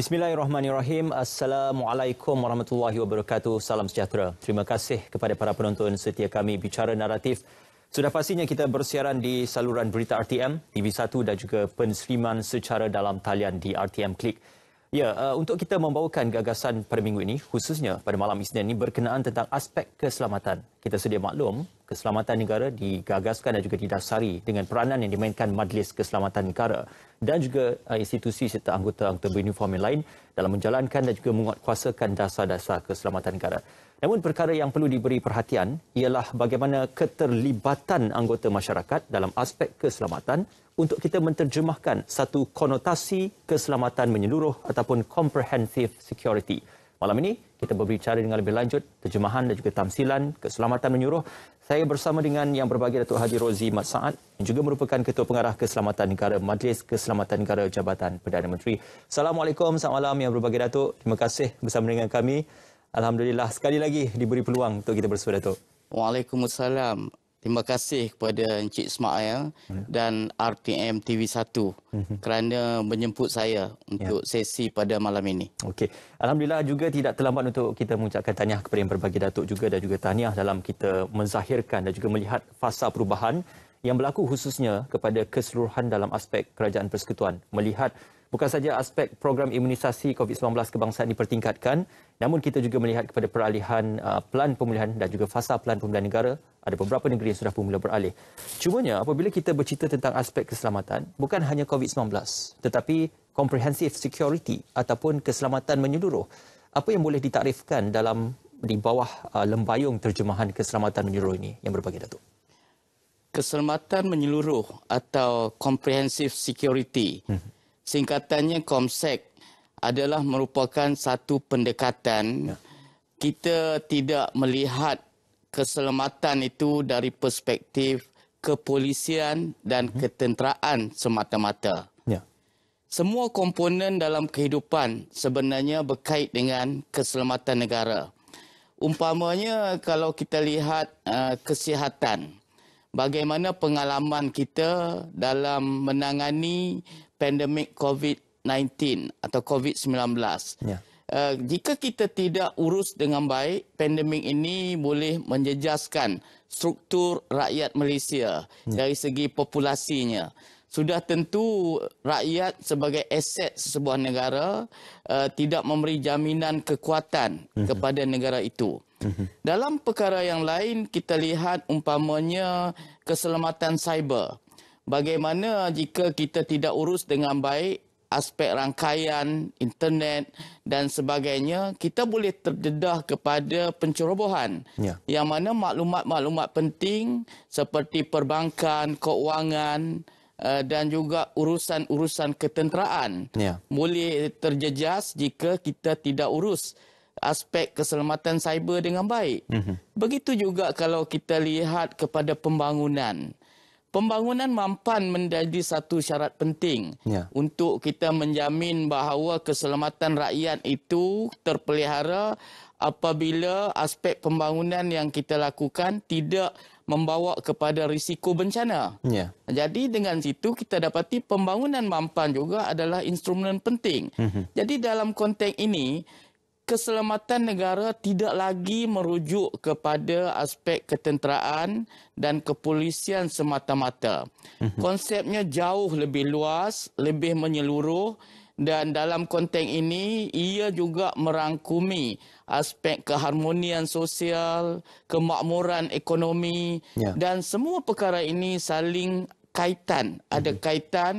Bismillahirrahmanirrahim. Assalamualaikum warahmatullahi wabarakatuh. Salam sejahtera. Terima kasih kepada para penonton setia kami Bicara Naratif. Sudah pastinya kita bersiaran di saluran berita RTM, TV1 dan juga penseriman secara dalam talian di RTM Click. Ya, uh, untuk kita membawakan gagasan pada minggu ini, khususnya pada malam Isnin ini berkenaan tentang aspek keselamatan. Kita sedia maklum, keselamatan negara digagaskan dan juga didasari dengan peranan yang dimainkan Majlis Keselamatan Negara dan juga uh, institusi serta anggota-anggota beruniform yang lain dalam menjalankan dan juga menguatkuasakan dasar-dasar keselamatan negara. Namun perkara yang perlu diberi perhatian ialah bagaimana keterlibatan anggota masyarakat dalam aspek keselamatan untuk kita menterjemahkan satu konotasi keselamatan menyeluruh ataupun comprehensive security. Malam ini kita berbicara dengan lebih lanjut terjemahan dan juga tamsilan keselamatan menyeluruh. Saya bersama dengan yang berbagi Datuk Haji Rozi Mat Saad yang juga merupakan Ketua Pengarah Keselamatan Negara Majlis Keselamatan Negara Jabatan Perdana Menteri. Assalamualaikum, selamat malam yang berbagi Datuk. Terima kasih bersama dengan kami. Alhamdulillah sekali lagi diberi peluang untuk kita bersua Datuk. Waalaikumsalam. Terima kasih kepada Encik Ismail hmm. dan RTM TV1 hmm. kerana menjemput saya ya. untuk sesi pada malam ini. Okey. Alhamdulillah juga tidak terlambat untuk kita mengucapkan tahniah kepada yang berbagi Datuk juga dan juga tahniah dalam kita menzahirkan dan juga melihat fasa perubahan yang berlaku khususnya kepada keseluruhan dalam aspek kerajaan persekutuan. Melihat Bukan saja aspek program imunisasi COVID-19 kebangsaan dipertingkatkan, namun kita juga melihat kepada peralihan uh, pelan pemulihan dan juga fasa pelan pemulihan negara. Ada beberapa negeri yang sudah pun mula beralih. Cumanya, apabila kita bercerita tentang aspek keselamatan, bukan hanya COVID-19, tetapi comprehensive security ataupun keselamatan menyeluruh. Apa yang boleh ditakrifkan dalam di bawah uh, lembayung terjemahan keselamatan menyeluruh ini yang berbagi Datuk? Keselamatan menyeluruh atau comprehensive security hmm singkatannya Komsek adalah merupakan satu pendekatan ya. kita tidak melihat keselamatan itu dari perspektif kepolisian dan mhm. ketenteraan semata-mata. Ya. Semua komponen dalam kehidupan sebenarnya berkait dengan keselamatan negara. Umpamanya kalau kita lihat uh, kesihatan, bagaimana pengalaman kita dalam menangani pandemik COVID-19 atau COVID-19. Yeah. Ya. Uh, jika kita tidak urus dengan baik, pandemik ini boleh menjejaskan struktur rakyat Malaysia yeah. dari segi populasinya sudah tentu rakyat sebagai aset sebuah negara uh, tidak memberi jaminan kekuatan mhm. kepada negara itu. Mhm. Dalam perkara yang lain kita lihat umpamanya keselamatan cyber. Bagaimana jika kita tidak urus dengan baik aspek rangkaian internet dan sebagainya, kita boleh terdedah kepada pencerobohan. Ya. Yang mana maklumat-maklumat penting seperti perbankan, kewangan. Eh, dan juga urusan-urusan ketenteraan yeah. boleh terjejas jika kita tidak urus aspek keselamatan cyber dengan baik. Mm-hmm. Begitu juga kalau kita lihat kepada pembangunan. Pembangunan mampan menjadi satu syarat penting yeah. untuk kita menjamin bahawa keselamatan rakyat itu terpelihara apabila aspek pembangunan yang kita lakukan tidak membawa kepada risiko bencana. Ya. Jadi dengan situ kita dapati pembangunan mampan juga adalah instrumen penting. Mm-hmm. Jadi dalam konteks ini keselamatan negara tidak lagi merujuk kepada aspek ketenteraan dan kepolisian semata-mata. Mm-hmm. Konsepnya jauh lebih luas, lebih menyeluruh dan dalam konten ini ia juga merangkumi aspek keharmonian sosial, kemakmuran ekonomi ya. dan semua perkara ini saling kaitan, ada hmm kaitan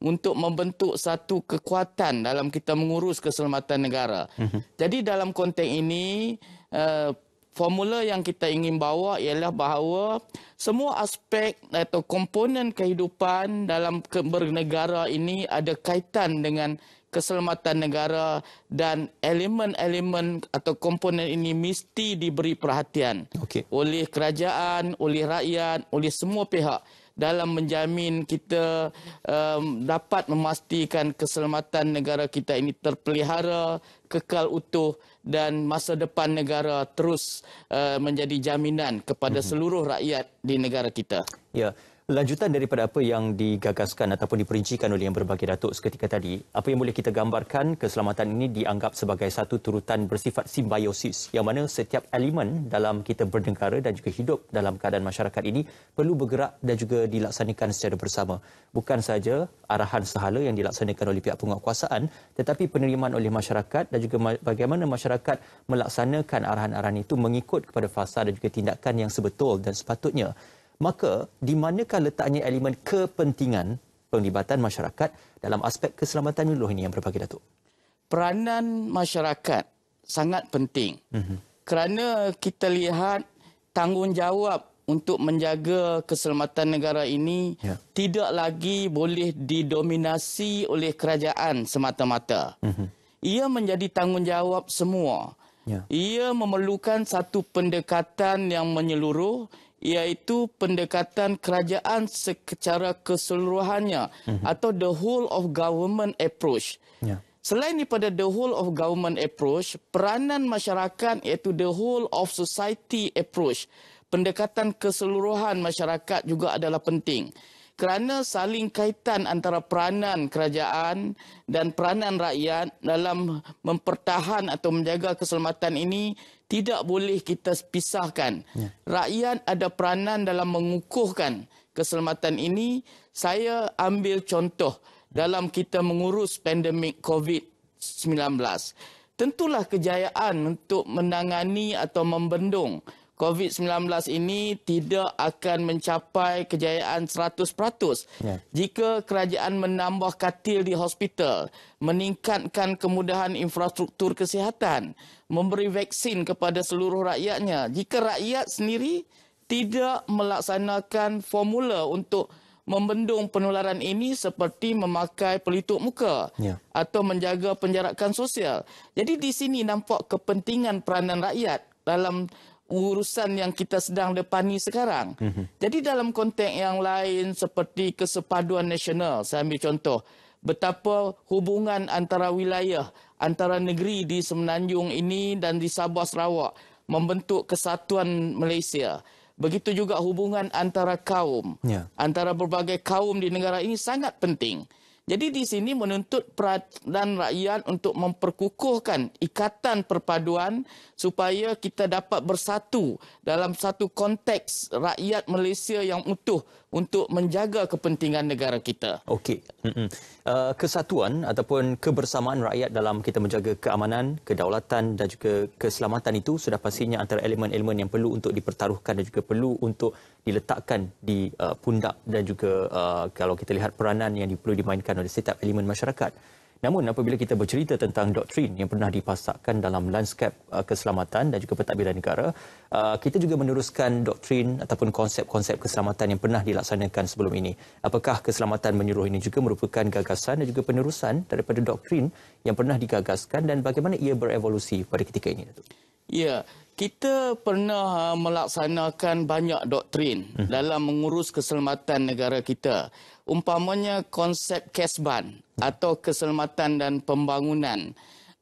untuk membentuk satu kekuatan dalam kita mengurus keselamatan negara. hmm Jadi dalam konten ini eh, formula yang kita ingin bawa ialah bahawa semua aspek atau komponen kehidupan dalam bernegara ini ada kaitan dengan keselamatan negara dan elemen-elemen atau komponen ini mesti diberi perhatian okay. oleh kerajaan, oleh rakyat, oleh semua pihak dalam menjamin kita um, dapat memastikan keselamatan negara kita ini terpelihara, kekal utuh dan masa depan negara terus uh, menjadi jaminan kepada mm-hmm. seluruh rakyat di negara kita. Ya. Yeah lanjutan daripada apa yang digagaskan ataupun diperincikan oleh yang berbagai datuk seketika tadi, apa yang boleh kita gambarkan keselamatan ini dianggap sebagai satu turutan bersifat simbiosis yang mana setiap elemen dalam kita bernegara dan juga hidup dalam keadaan masyarakat ini perlu bergerak dan juga dilaksanakan secara bersama. Bukan saja arahan sahala yang dilaksanakan oleh pihak penguatkuasaan tetapi penerimaan oleh masyarakat dan juga bagaimana masyarakat melaksanakan arahan-arahan itu mengikut kepada fasa dan juga tindakan yang sebetul dan sepatutnya maka di manakah letaknya elemen kepentingan penglibatan masyarakat dalam aspek keselamatan meluluh ini yang berbagai datuk? Peranan masyarakat sangat penting. Mm-hmm. Kerana kita lihat tanggungjawab untuk menjaga keselamatan negara ini yeah. tidak lagi boleh didominasi oleh kerajaan semata-mata. Mm-hmm. Ia menjadi tanggungjawab semua. Ya. Ia memerlukan satu pendekatan yang menyeluruh iaitu pendekatan kerajaan secara keseluruhannya mm-hmm. atau the whole of government approach. Ya. Selain daripada the whole of government approach, peranan masyarakat iaitu the whole of society approach, pendekatan keseluruhan masyarakat juga adalah penting kerana saling kaitan antara peranan kerajaan dan peranan rakyat dalam mempertahan atau menjaga keselamatan ini tidak boleh kita pisahkan. Ya. Rakyat ada peranan dalam mengukuhkan keselamatan ini. Saya ambil contoh dalam kita mengurus pandemik COVID-19. Tentulah kejayaan untuk menangani atau membendung COVID-19 ini tidak akan mencapai kejayaan 100% ya. jika kerajaan menambah katil di hospital, meningkatkan kemudahan infrastruktur kesihatan, memberi vaksin kepada seluruh rakyatnya. Jika rakyat sendiri tidak melaksanakan formula untuk membendung penularan ini seperti memakai pelitup muka ya. atau menjaga penjarakan sosial. Jadi di sini nampak kepentingan peranan rakyat dalam urusan yang kita sedang depani sekarang. Mm-hmm. Jadi dalam konteks yang lain seperti kesepaduan nasional, saya ambil contoh betapa hubungan antara wilayah, antara negeri di Semenanjung ini dan di Sabah Sarawak membentuk kesatuan Malaysia. Begitu juga hubungan antara kaum, yeah. antara berbagai kaum di negara ini sangat penting. Jadi di sini menuntut peradaban rakyat untuk memperkukuhkan ikatan perpaduan supaya kita dapat bersatu dalam satu konteks rakyat Malaysia yang utuh untuk menjaga kepentingan negara kita. Okey. Uh, kesatuan ataupun kebersamaan rakyat dalam kita menjaga keamanan, kedaulatan dan juga keselamatan itu sudah pastinya antara elemen-elemen yang perlu untuk dipertaruhkan dan juga perlu untuk diletakkan di uh, pundak dan juga uh, kalau kita lihat peranan yang perlu dimainkan oleh setiap elemen masyarakat. Namun apabila kita bercerita tentang doktrin yang pernah dipasakkan dalam landscape uh, keselamatan dan juga pentadbiran negara, uh, kita juga meneruskan doktrin ataupun konsep-konsep keselamatan yang pernah dilaksanakan sebelum ini. Apakah keselamatan menyuruh ini juga merupakan gagasan dan juga penerusan daripada doktrin yang pernah digagaskan dan bagaimana ia berevolusi pada ketika ini, Datuk? Ya, kita pernah ah, melaksanakan banyak doktrin hmm. dalam mengurus keselamatan negara kita umpamanya konsep kesban atau keselamatan dan pembangunan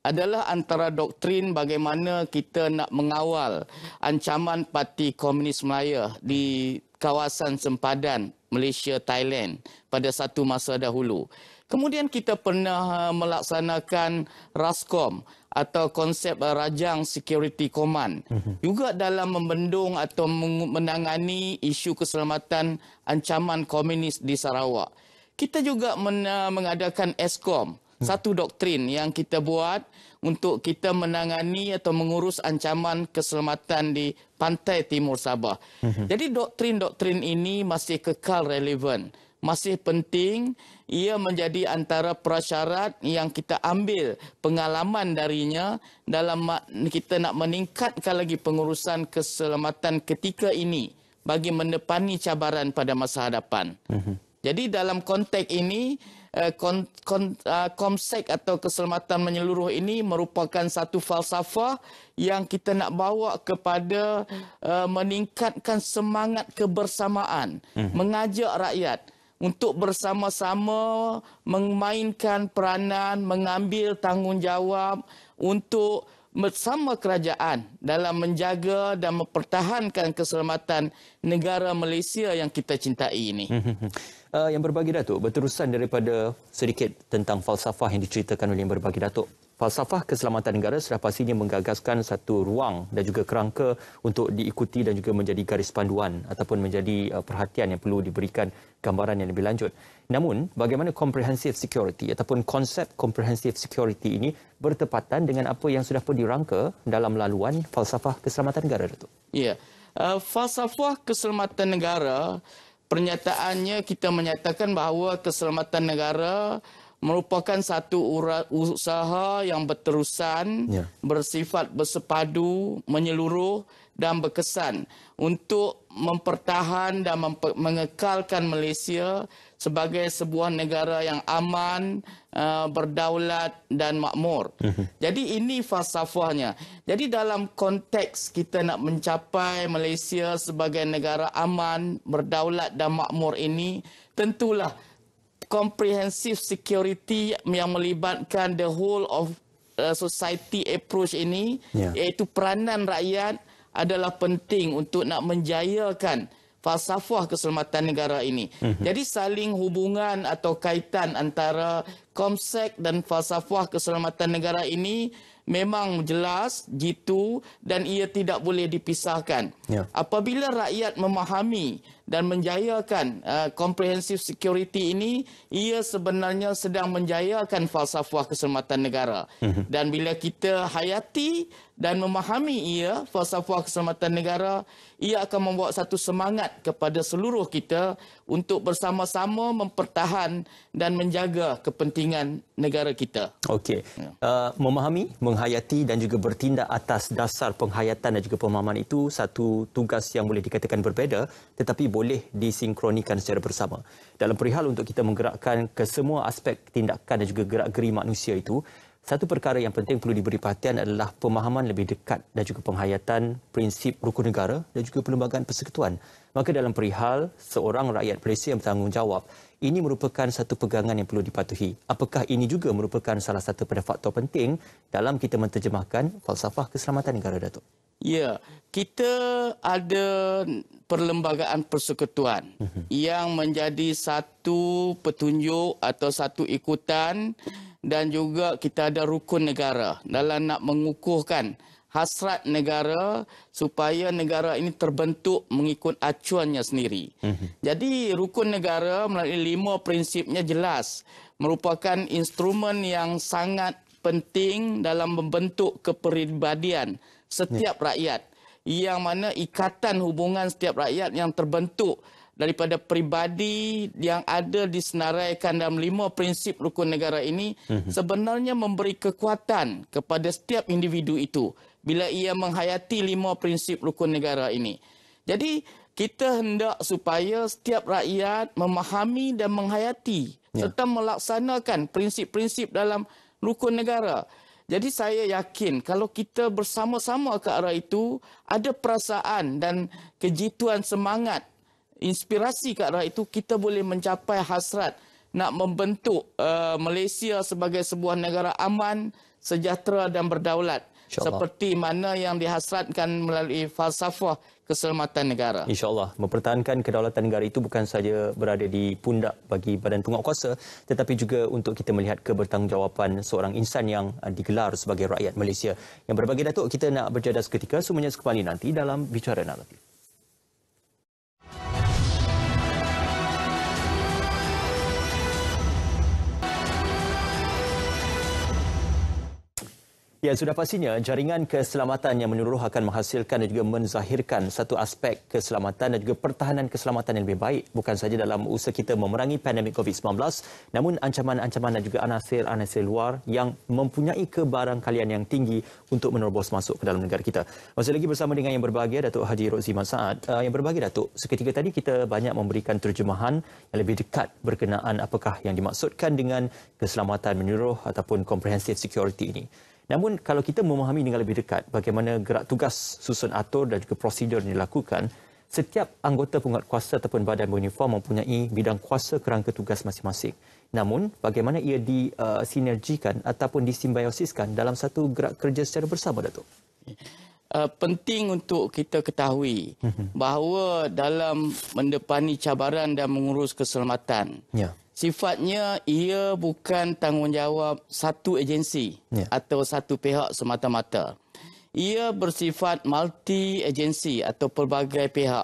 adalah antara doktrin bagaimana kita nak mengawal ancaman parti komunis Melaya di kawasan sempadan Malaysia, Thailand pada satu masa dahulu. Kemudian kita pernah uh, melaksanakan RASCOM atau konsep uh, Rajang Security Command mhm. juga dalam membendung atau menangani isu keselamatan ancaman komunis di Sarawak. Kita juga uh, mengadakan ESKOM, Hmm. satu doktrin yang kita buat untuk kita menangani atau mengurus ancaman keselamatan di pantai timur Sabah. Hmm. Jadi doktrin-doktrin ini masih kekal relevan, masih penting. Ia menjadi antara prasyarat yang kita ambil pengalaman darinya dalam kita nak meningkatkan lagi pengurusan keselamatan ketika ini bagi mendepani cabaran pada masa hadapan. Hmm. Jadi dalam konteks ini, Eh, eh, komsek atau keselamatan menyeluruh ini merupakan satu falsafah yang kita nak bawa kepada eh, meningkatkan semangat kebersamaan, hmm. mengajak rakyat untuk bersama-sama memainkan peranan, mengambil tanggungjawab untuk bersama kerajaan dalam menjaga dan mempertahankan keselamatan negara Malaysia yang kita cintai ini. Hmm. uh, yang berbagi datuk berterusan daripada sedikit tentang falsafah yang diceritakan oleh yang berbagi datuk falsafah keselamatan negara sudah pastinya menggagaskan satu ruang dan juga kerangka untuk diikuti dan juga menjadi garis panduan ataupun menjadi uh, perhatian yang perlu diberikan gambaran yang lebih lanjut namun bagaimana comprehensive security ataupun konsep comprehensive security ini bertepatan dengan apa yang sudah pun dirangka dalam laluan falsafah keselamatan negara datuk ya yeah. Uh, falsafah keselamatan negara pernyataannya kita menyatakan bahawa keselamatan negara merupakan satu usaha yang berterusan, ya. bersifat bersepadu, menyeluruh dan berkesan untuk mempertahankan dan mengekalkan Malaysia sebagai sebuah negara yang aman, eh, berdaulat dan makmur. Mhm. Jadi ini falsafahnya. Jadi dalam konteks kita nak mencapai Malaysia sebagai negara aman, berdaulat dan makmur ini, tentulah comprehensive security yang melibatkan the whole of eh, society approach ini, yeah. iaitu peranan rakyat adalah penting untuk nak menjayakan falsafah keselamatan negara ini. Mhm. Jadi saling hubungan atau kaitan antara komsek dan falsafah keselamatan negara ini memang jelas gitu dan ia tidak boleh dipisahkan. Ya. Apabila rakyat memahami dan menjayakan uh, comprehensive security ini ia sebenarnya sedang menjayakan falsafah keselamatan negara mhm. dan bila kita hayati dan memahami ia falsafah keselamatan negara ia akan membawa satu semangat kepada seluruh kita untuk bersama-sama mempertahan dan menjaga kepentingan negara kita okey ya. uh, memahami menghayati dan juga bertindak atas dasar penghayatan dan juga pemahaman itu satu tugas yang boleh dikatakan berbeza tetapi boleh disinkronikan secara bersama. Dalam perihal untuk kita menggerakkan ke semua aspek tindakan dan juga gerak-geri manusia itu, satu perkara yang penting perlu diberi perhatian adalah pemahaman lebih dekat dan juga penghayatan prinsip rukun negara dan juga perlembagaan persekutuan. Maka dalam perihal seorang rakyat Malaysia yang bertanggungjawab, ini merupakan satu pegangan yang perlu dipatuhi. Apakah ini juga merupakan salah satu pada faktor penting dalam kita menterjemahkan falsafah keselamatan negara, Datuk? Ya, kita ada perlembagaan persekutuan mhm. yang menjadi satu petunjuk atau satu ikutan dan juga kita ada rukun negara dalam nak mengukuhkan hasrat negara supaya negara ini terbentuk mengikut acuannya sendiri. Mhm. Jadi rukun negara melalui lima prinsipnya jelas merupakan instrumen yang sangat penting dalam membentuk keperibadian setiap ya. rakyat yang mana ikatan hubungan setiap rakyat yang terbentuk daripada peribadi yang ada disenaraikan dalam lima prinsip rukun negara ini mm-hmm. sebenarnya memberi kekuatan kepada setiap individu itu bila ia menghayati lima prinsip rukun negara ini. Jadi kita hendak supaya setiap rakyat memahami dan menghayati yeah. serta melaksanakan prinsip-prinsip dalam rukun negara. Jadi saya yakin kalau kita bersama-sama ke arah itu, ada perasaan dan kejituan semangat, inspirasi ke arah itu, kita boleh mencapai hasrat nak membentuk uh, Malaysia sebagai sebuah negara aman, sejahtera dan berdaulat. Seperti mana yang dihasratkan melalui falsafah keselamatan negara. InsyaAllah, mempertahankan kedaulatan negara itu bukan saja berada di pundak bagi badan penguasa, tetapi juga untuk kita melihat kebertanggungjawaban seorang insan yang eh, digelar sebagai rakyat Malaysia. Yang berbagai datuk, kita nak berjadah seketika semuanya sekembali nanti dalam Bicara nanti. Ya, sudah pastinya jaringan keselamatan yang menyeluruh akan menghasilkan dan juga menzahirkan satu aspek keselamatan dan juga pertahanan keselamatan yang lebih baik bukan saja dalam usaha kita memerangi pandemik COVID-19 namun ancaman-ancaman dan juga anasir-anasir luar yang mempunyai kebarangkalian yang tinggi untuk menerobos masuk ke dalam negara kita. Masih lagi bersama dengan yang berbahagia Datuk Haji Rozi Masaad. Uh, ah, yang berbahagia Datuk, seketika tadi kita banyak memberikan terjemahan yang lebih dekat berkenaan apakah yang dimaksudkan dengan keselamatan menyeluruh ataupun comprehensive security ini. Namun kalau kita memahami dengan lebih dekat bagaimana gerak tugas susun atur dan juga prosedur yang dilakukan, setiap anggota penguat kuasa ataupun badan berniform mempunyai bidang kuasa kerangka tugas masing-masing. Namun, bagaimana ia disinergikan uh, ataupun disimbiosiskan dalam satu gerak kerja secara bersama, Datuk? Uh, penting untuk kita ketahui mhm. bahawa dalam mendepani cabaran dan mengurus keselamatan, yeah sifatnya ia bukan tanggungjawab satu agensi yeah. atau satu pihak semata-mata. Ia bersifat multi agensi atau pelbagai pihak.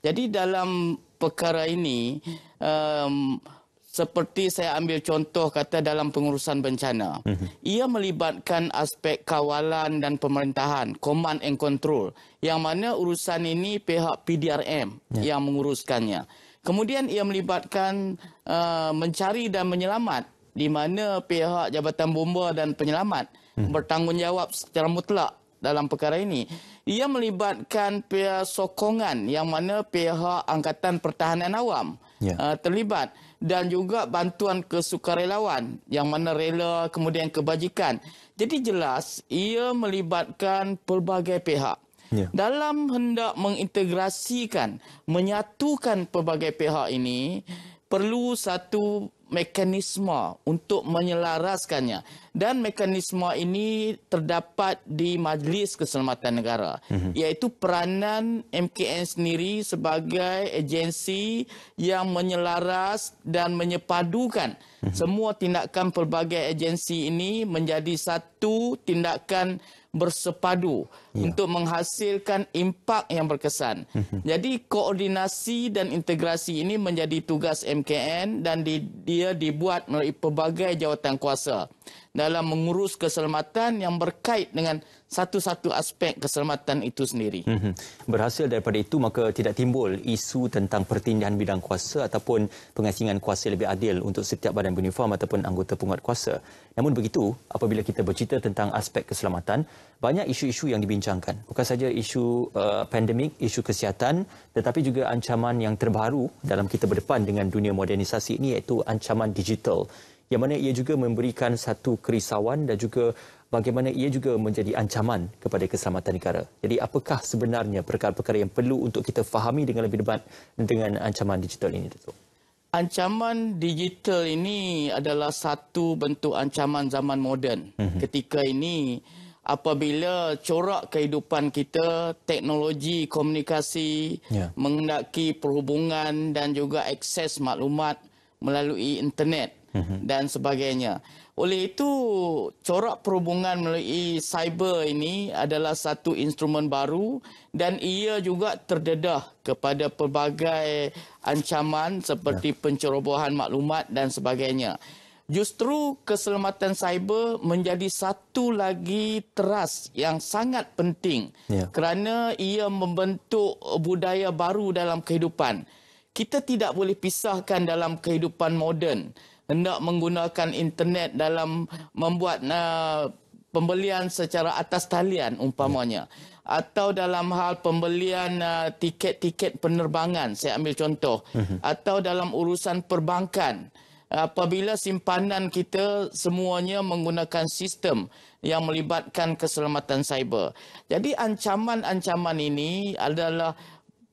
Jadi dalam perkara ini um, seperti saya ambil contoh kata dalam pengurusan bencana, mm-hmm. ia melibatkan aspek kawalan dan pemerintahan, command and control. Yang mana urusan ini pihak PDRM yeah. yang menguruskannya. Kemudian ia melibatkan uh, mencari dan menyelamat di mana pihak Jabatan Bomba dan Penyelamat hmm. bertanggungjawab secara mutlak dalam perkara ini. Ia melibatkan pihak sokongan yang mana pihak Angkatan Pertahanan Awam yeah. uh, terlibat dan juga bantuan kesukarelawan yang mana rela kemudian kebajikan. Jadi jelas ia melibatkan pelbagai pihak yeah. dalam hendak mengintegrasikan menyatukan pelbagai pihak ini perlu satu mekanisme untuk menyelaraskannya dan mekanisme ini terdapat di Majlis Keselamatan Negara mm-hmm. iaitu peranan MKN sendiri sebagai agensi yang menyelaras dan menyepadukan mm-hmm. semua tindakan pelbagai agensi ini menjadi satu tindakan bersepadu yeah. untuk menghasilkan impak yang berkesan. Mm-hmm. Jadi koordinasi dan integrasi ini menjadi tugas MKN dan di, dia dibuat melalui pelbagai jawatan kuasa dalam mengurus keselamatan yang berkait dengan satu-satu aspek keselamatan itu sendiri. Mhm. Berhasil daripada itu, maka tidak timbul isu tentang pertindahan bidang kuasa ataupun pengasingan kuasa lebih adil untuk setiap badan berniform ataupun anggota penguat kuasa. Namun begitu, apabila kita bercerita tentang aspek keselamatan, banyak isu-isu yang dibincangkan. Bukan saja isu uh, pandemik, isu kesihatan, tetapi juga ancaman yang terbaru dalam kita berdepan dengan dunia modernisasi ini iaitu ancaman digital yang mana ia juga memberikan satu kerisauan dan juga bagaimana ia juga menjadi ancaman kepada keselamatan negara. Jadi apakah sebenarnya perkara-perkara yang perlu untuk kita fahami dengan lebih debat dengan ancaman digital ini, Dato'? Ancaman digital ini adalah satu bentuk ancaman zaman moden. Mm-hmm. Ketika ini, apabila corak kehidupan kita, teknologi komunikasi, yeah. mengendaki perhubungan dan juga akses maklumat melalui internet Mhm. dan sebagainya. Oleh itu, corak perhubungan melalui cyber ini adalah satu instrumen baru dan ia juga terdedah kepada pelbagai ancaman seperti ya. pencerobohan maklumat dan sebagainya. Justru keselamatan cyber menjadi satu lagi teras yang sangat penting ya. kerana ia membentuk budaya baru dalam kehidupan. Kita tidak boleh pisahkan dalam kehidupan moden hendak menggunakan internet dalam membuat uh, pembelian secara atas talian umpamanya uh atau dalam hal pembelian uh, tiket-tiket penerbangan saya ambil contoh uh atau dalam urusan perbankan apabila simpanan kita semuanya menggunakan sistem yang melibatkan keselamatan cyber. Jadi ancaman-ancaman ini adalah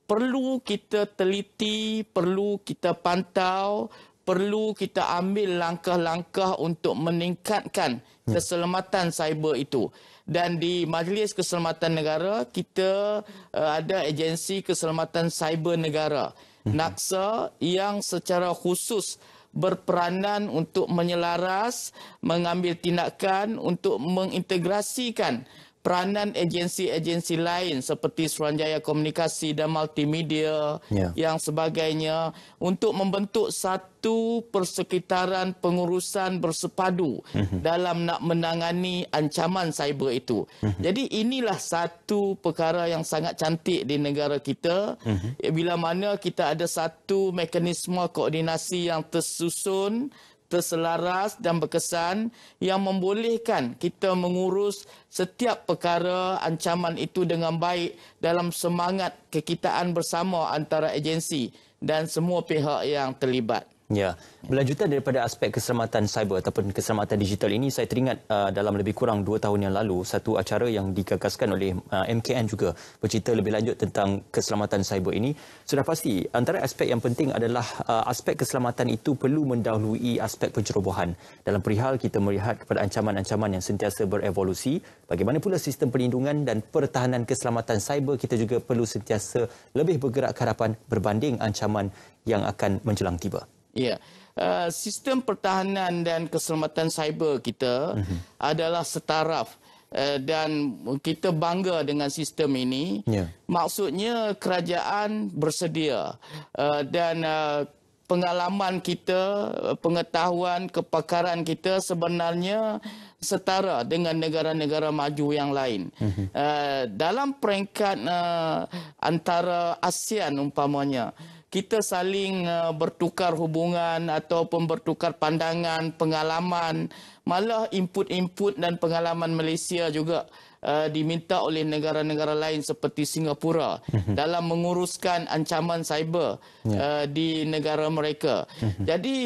perlu kita teliti, perlu kita pantau, perlu kita ambil langkah-langkah untuk meningkatkan ya. keselamatan cyber itu. Dan di Majlis Keselamatan Negara, kita uh, ada agensi keselamatan cyber negara, mhm. NAKSA yang secara khusus berperanan untuk menyelaras, mengambil tindakan untuk mengintegrasikan peranan agensi-agensi lain seperti Suruhanjaya Komunikasi dan Multimedia yeah. yang sebagainya untuk membentuk satu persekitaran pengurusan bersepadu mm-hmm. dalam nak menangani ancaman cyber itu. Mm-hmm. Jadi inilah satu perkara yang sangat cantik di negara kita mm-hmm. bila mana kita ada satu mekanisme koordinasi yang tersusun terselaras dan berkesan yang membolehkan kita mengurus setiap perkara ancaman itu dengan baik dalam semangat kekitaan bersama antara agensi dan semua pihak yang terlibat. Ya, berlanjutan daripada aspek keselamatan cyber ataupun keselamatan digital ini, saya teringat uh, dalam lebih kurang dua tahun yang lalu, satu acara yang digagaskan oleh uh, MKN juga bercerita lebih lanjut tentang keselamatan cyber ini. Sudah pasti, antara aspek yang penting adalah uh, aspek keselamatan itu perlu mendahului aspek pencerobohan. Dalam perihal, kita melihat kepada ancaman-ancaman yang sentiasa berevolusi, bagaimana pula sistem perlindungan dan pertahanan keselamatan cyber, kita juga perlu sentiasa lebih bergerak ke hadapan berbanding ancaman yang akan menjelang tiba. Ya. Uh, sistem pertahanan dan keselamatan cyber kita uh-huh. adalah setaraf uh, dan kita bangga dengan sistem ini. Yeah. Maksudnya kerajaan bersedia uh, dan uh, pengalaman kita, pengetahuan, kepakaran kita sebenarnya setara dengan negara-negara maju yang lain. Uh-huh. Uh, dalam peringkat uh, antara ASEAN umpamanya, uh, kita saling uh, bertukar hubungan ataupun bertukar pandangan, pengalaman, malah input-input dan pengalaman Malaysia juga uh, diminta oleh negara-negara lain seperti Singapura mhm. dalam menguruskan ancaman cyber yeah. uh, di negara mereka. Mhm. Jadi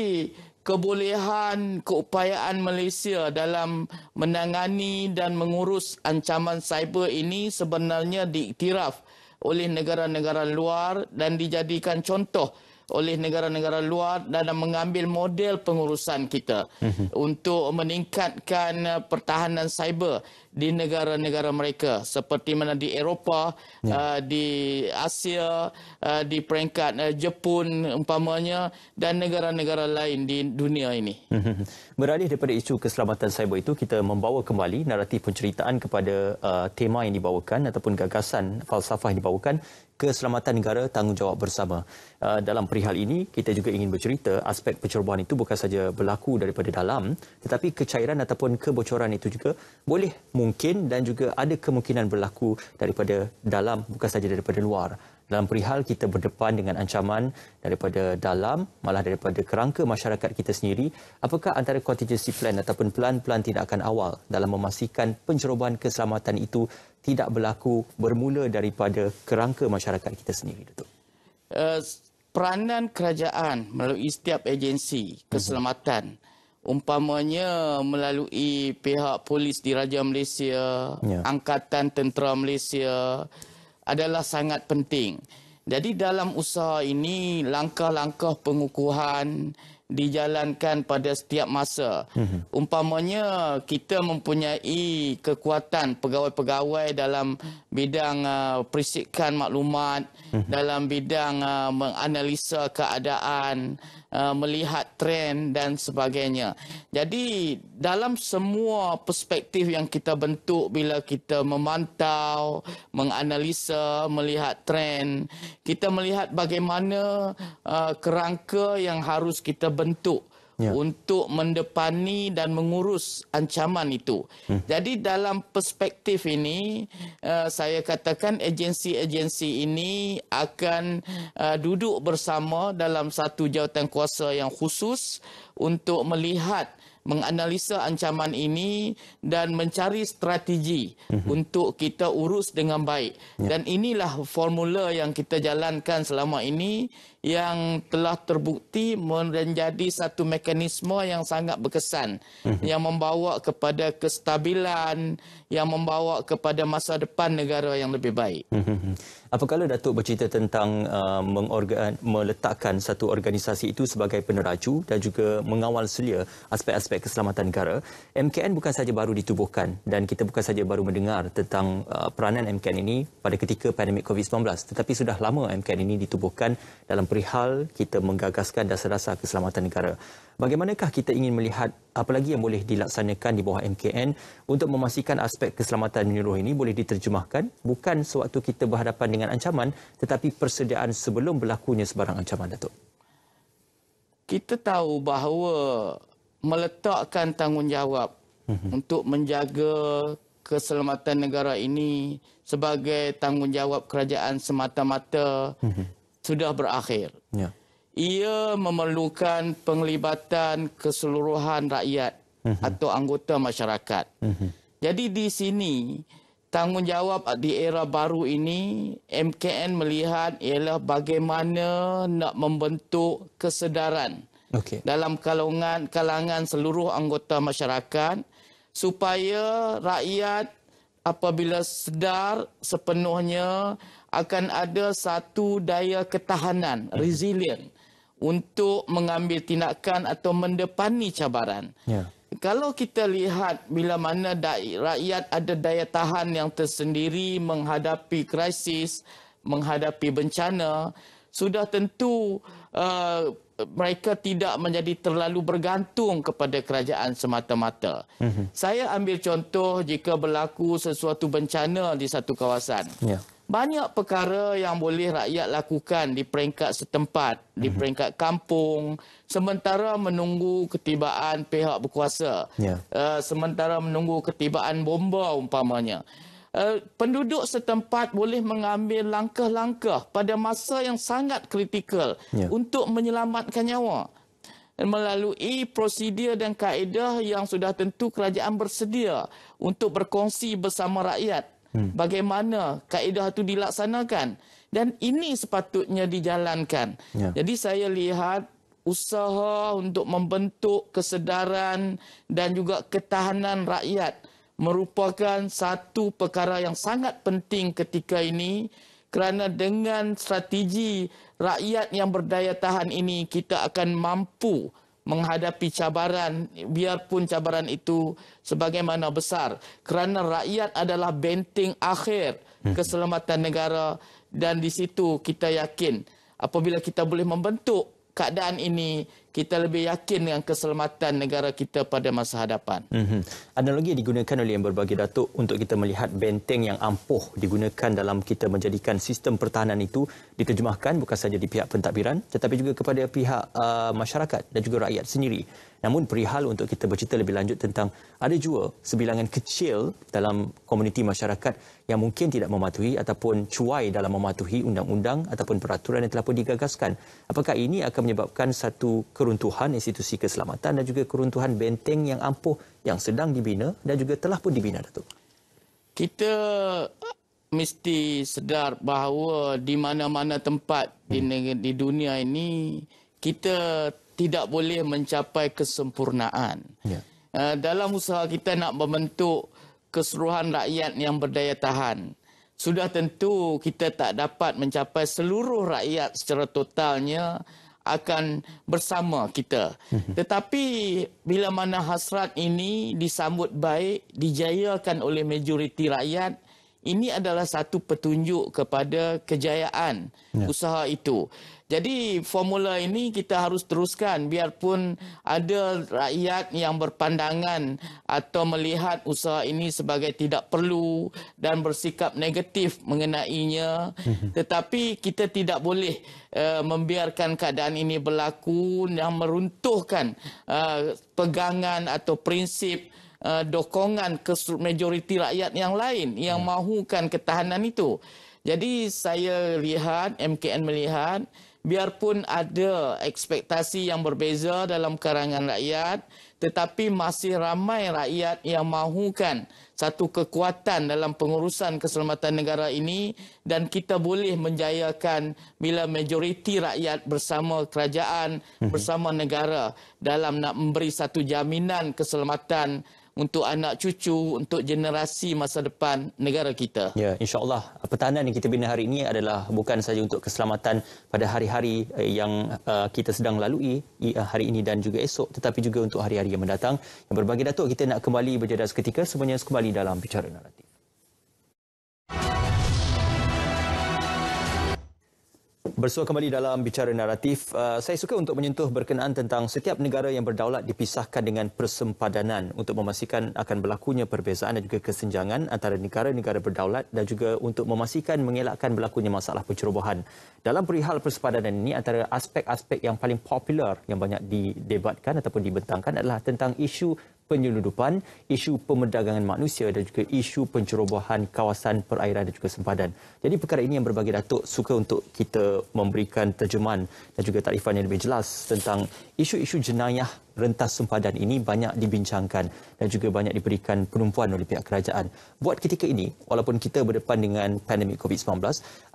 kebolehan keupayaan Malaysia dalam menangani dan mengurus ancaman cyber ini sebenarnya diiktiraf hmm oleh negara-negara luar dan dijadikan contoh oleh negara-negara luar dan mengambil model pengurusan kita mhm. untuk meningkatkan uh, pertahanan cyber di negara-negara mereka seperti mana di Eropah, ya. uh, di Asia, uh, di peringkat uh, Jepun umpamanya dan negara-negara lain di dunia ini. Beralih daripada isu keselamatan cyber itu, kita membawa kembali naratif penceritaan kepada uh, tema yang dibawakan ataupun gagasan falsafah yang dibawakan keselamatan negara tanggungjawab bersama. Uh, dalam perihal ini, kita juga ingin bercerita aspek pencerobohan itu bukan saja berlaku daripada dalam tetapi kecairan ataupun kebocoran itu juga boleh mungkin dan juga ada kemungkinan berlaku daripada dalam bukan saja daripada luar. Dalam perihal kita berdepan dengan ancaman daripada dalam, malah daripada kerangka masyarakat kita sendiri, apakah antara contingency plan ataupun pelan-pelan tindakan awal dalam memastikan pencerobohan keselamatan itu tidak berlaku bermula daripada kerangka masyarakat kita sendiri, Datuk? Uh, peranan kerajaan melalui setiap agensi mhm. keselamatan umpamanya melalui pihak polis di Raja Malaysia, yeah. angkatan tentera Malaysia adalah sangat penting. Jadi dalam usaha ini langkah-langkah pengukuhan dijalankan pada setiap masa. Hmm. Umpamanya kita mempunyai kekuatan pegawai-pegawai dalam bidang uh, perisikan maklumat, hmm. dalam bidang uh, menganalisa keadaan, uh, melihat trend dan sebagainya. Jadi dalam semua perspektif yang kita bentuk bila kita memantau, menganalisa, melihat trend, kita melihat bagaimana uh, kerangka yang harus kita terbentuk yeah. untuk mendepani dan mengurus ancaman itu. Hmm. Jadi dalam perspektif ini uh, saya katakan agensi-agensi ini akan uh, duduk bersama dalam satu jawatan kuasa yang khusus untuk melihat menganalisa ancaman ini dan mencari strategi mm-hmm. untuk kita urus dengan baik. Yeah. Dan inilah formula yang kita jalankan selama ini yang telah terbukti menjadi satu mekanisme yang sangat berkesan mm-hmm. yang membawa kepada kestabilan yang membawa kepada masa depan negara yang lebih baik. Mm-hmm. Apakala Datuk bercerita tentang uh, meletakkan satu organisasi itu sebagai peneraju dan juga mengawal selia aspek-aspek keselamatan negara, MKN bukan saja baru ditubuhkan dan kita bukan saja baru mendengar tentang uh, peranan MKN ini pada ketika pandemik COVID-19 tetapi sudah lama MKN ini ditubuhkan dalam perihal kita menggagaskan dasar-dasar keselamatan negara. Bagaimanakah kita ingin melihat apa lagi yang boleh dilaksanakan di bawah MKN untuk memastikan aspek keselamatan menyeluruh ini boleh diterjemahkan bukan sewaktu kita berhadapan dengan ancaman tetapi persediaan sebelum berlakunya sebarang ancaman, Datuk? Kita tahu bahawa meletakkan tanggungjawab mm-hmm. untuk menjaga keselamatan negara ini sebagai tanggungjawab kerajaan semata-mata mm-hmm sudah berakhir. Ya. Ia memerlukan penglibatan keseluruhan rakyat uh-huh. atau anggota masyarakat. Uh-huh. Jadi di sini tanggungjawab di era baru ini MKN melihat ialah bagaimana nak membentuk kesedaran okay. dalam kalangan kalangan seluruh anggota masyarakat supaya rakyat apabila sedar sepenuhnya akan ada satu daya ketahanan, hmm. resilient untuk mengambil tindakan atau mendepani cabaran. Yeah. Kalau kita lihat bila mana rakyat ada daya tahan yang tersendiri menghadapi krisis, menghadapi bencana, sudah tentu uh, mereka tidak menjadi terlalu bergantung kepada kerajaan semata-mata. Mm-hmm. Saya ambil contoh jika berlaku sesuatu bencana di satu kawasan. Yeah banyak perkara yang boleh rakyat lakukan di peringkat setempat, di mhm. peringkat kampung, sementara menunggu ketibaan pihak berkuasa, yeah. Ya. uh, sementara menunggu ketibaan bomba umpamanya. Uh, penduduk setempat boleh mengambil langkah-langkah pada masa yang sangat kritikal yeah. untuk menyelamatkan nyawa melalui prosedur dan kaedah yang sudah tentu kerajaan bersedia untuk berkongsi bersama rakyat hmm. bagaimana kaedah itu dilaksanakan dan ini sepatutnya dijalankan. Yeah. Jadi saya lihat usaha untuk membentuk kesedaran dan juga ketahanan rakyat merupakan satu perkara yang sangat penting ketika ini kerana dengan strategi rakyat yang berdaya tahan ini kita akan mampu menghadapi cabaran biarpun cabaran itu sebagaimana besar kerana rakyat adalah benteng akhir hmm. keselamatan negara dan di situ kita yakin apabila kita boleh membentuk keadaan ini kita lebih yakin dengan keselamatan negara kita pada masa hadapan. Mm-hmm. Analogi digunakan oleh yang berbagai datuk untuk kita melihat benteng yang ampuh digunakan dalam kita menjadikan sistem pertahanan itu diterjemahkan bukan saja di pihak pentadbiran tetapi juga kepada pihak uh, masyarakat dan juga rakyat sendiri. Namun perihal untuk kita bercerita lebih lanjut tentang ada juga sebilangan kecil dalam komuniti masyarakat yang mungkin tidak mematuhi ataupun cuai dalam mematuhi undang-undang ataupun peraturan yang telah pun digagaskan. Apakah ini akan menyebabkan satu keruntuhan institusi keselamatan dan juga keruntuhan benteng yang ampuh yang sedang dibina dan juga telah pun dibina, Datuk? Kita mesti sedar bahawa di mana-mana tempat di, di dunia ini kita tidak boleh mencapai kesempurnaan. Ya. Uh, dalam usaha kita nak membentuk keseluruhan rakyat yang berdaya tahan, sudah tentu kita tak dapat mencapai seluruh rakyat secara totalnya akan bersama kita. Mhm. Tetapi bila mana hasrat ini disambut baik, dijayakan oleh majoriti rakyat, ini adalah satu petunjuk kepada kejayaan ya. usaha itu. Jadi formula ini kita harus teruskan biarpun ada rakyat yang berpandangan atau melihat usaha ini sebagai tidak perlu dan bersikap negatif mengenainya mhm. tetapi kita tidak boleh uh, membiarkan keadaan ini berlaku yang meruntuhkan uh, pegangan atau prinsip uh, dokongan ke majoriti rakyat yang lain yang mhm. mahukan ketahanan itu. Jadi saya lihat MKN melihat biarpun ada ekspektasi yang berbeza dalam karangan rakyat tetapi masih ramai rakyat yang mahukan satu kekuatan dalam pengurusan keselamatan negara ini dan kita boleh menjayakan bila majoriti rakyat bersama kerajaan mhm. bersama negara dalam nak memberi satu jaminan keselamatan untuk anak cucu, untuk generasi masa depan negara kita. Ya, insyaAllah pertahanan yang kita bina hari ini adalah bukan saja untuk keselamatan pada hari-hari eh, yang eh, kita sedang lalui eh, hari ini dan juga esok tetapi juga untuk hari-hari yang mendatang. Yang berbagi Datuk, kita nak kembali berjadah seketika semuanya kembali dalam bicara naratif. Bersua kembali dalam bicara naratif, uh, saya suka untuk menyentuh berkenaan tentang setiap negara yang berdaulat dipisahkan dengan persempadanan untuk memastikan akan berlakunya perbezaan dan juga kesenjangan antara negara-negara berdaulat dan juga untuk memastikan mengelakkan berlakunya masalah pencerobohan. Dalam perihal persempadanan ini, antara aspek-aspek yang paling popular yang banyak didebatkan ataupun dibentangkan adalah tentang isu penyeludupan, isu pemerdagangan manusia dan juga isu pencerobohan kawasan perairan dan juga sempadan. Jadi perkara ini yang berbagai datuk suka untuk kita memberikan terjemahan dan juga tarifan yang lebih jelas tentang isu-isu jenayah rentas sempadan ini banyak dibincangkan dan juga banyak diberikan penumpuan oleh pihak kerajaan. Buat ketika ini, walaupun kita berdepan dengan pandemik COVID-19,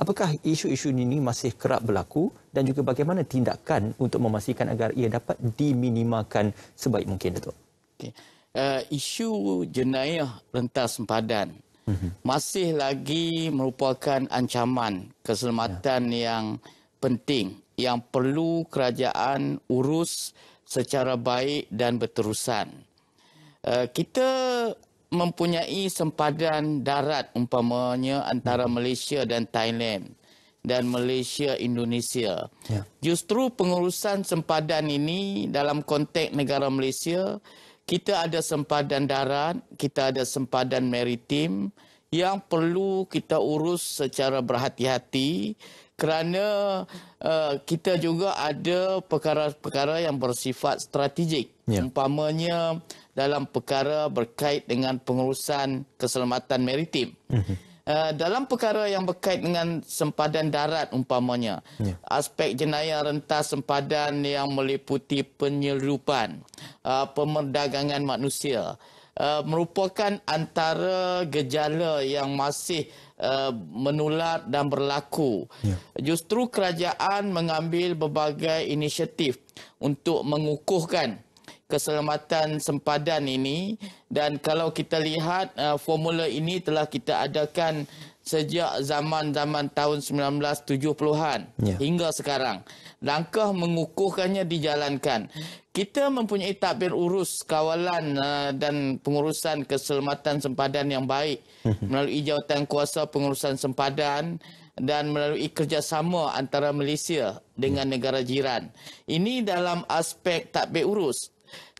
apakah isu-isu ini masih kerap berlaku dan juga bagaimana tindakan untuk memastikan agar ia dapat diminimakan sebaik mungkin, Datuk? Okay. Uh, eh, isu jenayah rentas sempadan mhm. masih lagi merupakan ancaman keselamatan ya. yang penting yang perlu kerajaan urus secara baik dan berterusan. Uh, kita mempunyai sempadan darat umpamanya antara mhm. Malaysia dan Thailand dan Malaysia Indonesia. Ya. Justru pengurusan sempadan ini dalam konteks negara Malaysia kita ada sempadan darat, kita ada sempadan maritim yang perlu kita urus secara berhati-hati kerana uh, kita juga ada perkara-perkara yang bersifat strategik. Ya. Umpamanya dalam perkara berkait dengan pengurusan keselamatan maritim. Uh-huh. Eh, dalam perkara yang berkait dengan sempadan darat umpamanya, yeah. aspek jenayah rentas sempadan yang meliputi penyelupan, uh, eh, pemerdagangan manusia, uh, merupakan antara gejala yang masih Uh, menular dan berlaku. Yeah. Justru kerajaan mengambil berbagai inisiatif untuk mengukuhkan keselamatan sempadan ini dan kalau kita lihat uh, formula ini telah kita adakan sejak zaman-zaman tahun 1970-an yeah. hingga sekarang langkah mengukuhkannya dijalankan kita mempunyai tabir urus kawalan uh, dan pengurusan keselamatan sempadan yang baik mhm. melalui jawatan kuasa pengurusan sempadan dan melalui kerjasama antara Malaysia dengan ya. negara jiran. Ini dalam aspek tadbir urus.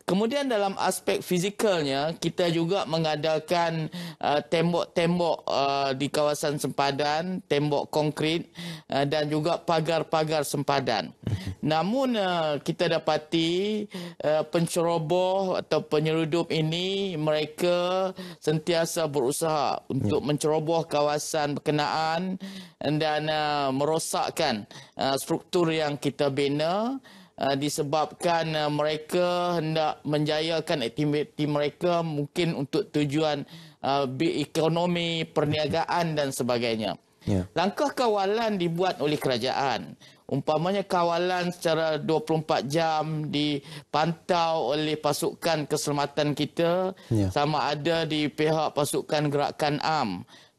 Kemudian dalam aspek fizikalnya, kita juga mengadakan uh, tembok-tembok uh, di kawasan sempadan, tembok konkrit uh, dan juga pagar-pagar sempadan. Namun uh, kita dapati uh, penceroboh atau penyeludup ini mereka sentiasa berusaha untuk hmm. menceroboh kawasan berkenaan dan uh, merosakkan uh, struktur yang kita bina Uh, disebabkan uh, mereka hendak menjayakan aktiviti mereka mungkin untuk tujuan uh, ekonomi, perniagaan dan sebagainya. Yeah. Langkah kawalan dibuat oleh kerajaan. Umpamanya kawalan secara 24 jam dipantau oleh pasukan keselamatan kita yeah. sama ada di pihak pasukan gerakan am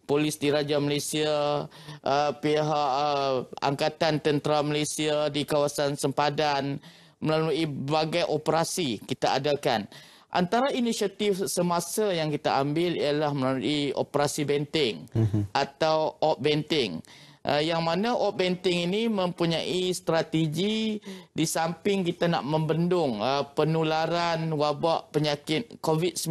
polis diraja Malaysia, uh, pihak uh, angkatan tentera Malaysia di kawasan sempadan melalui berbagai operasi kita adakan. Antara inisiatif semasa yang kita ambil ialah melalui operasi benteng mm-hmm. atau op benteng. Uh, yang mana op benteng ini mempunyai strategi di samping kita nak membendung uh, penularan wabak penyakit COVID-19.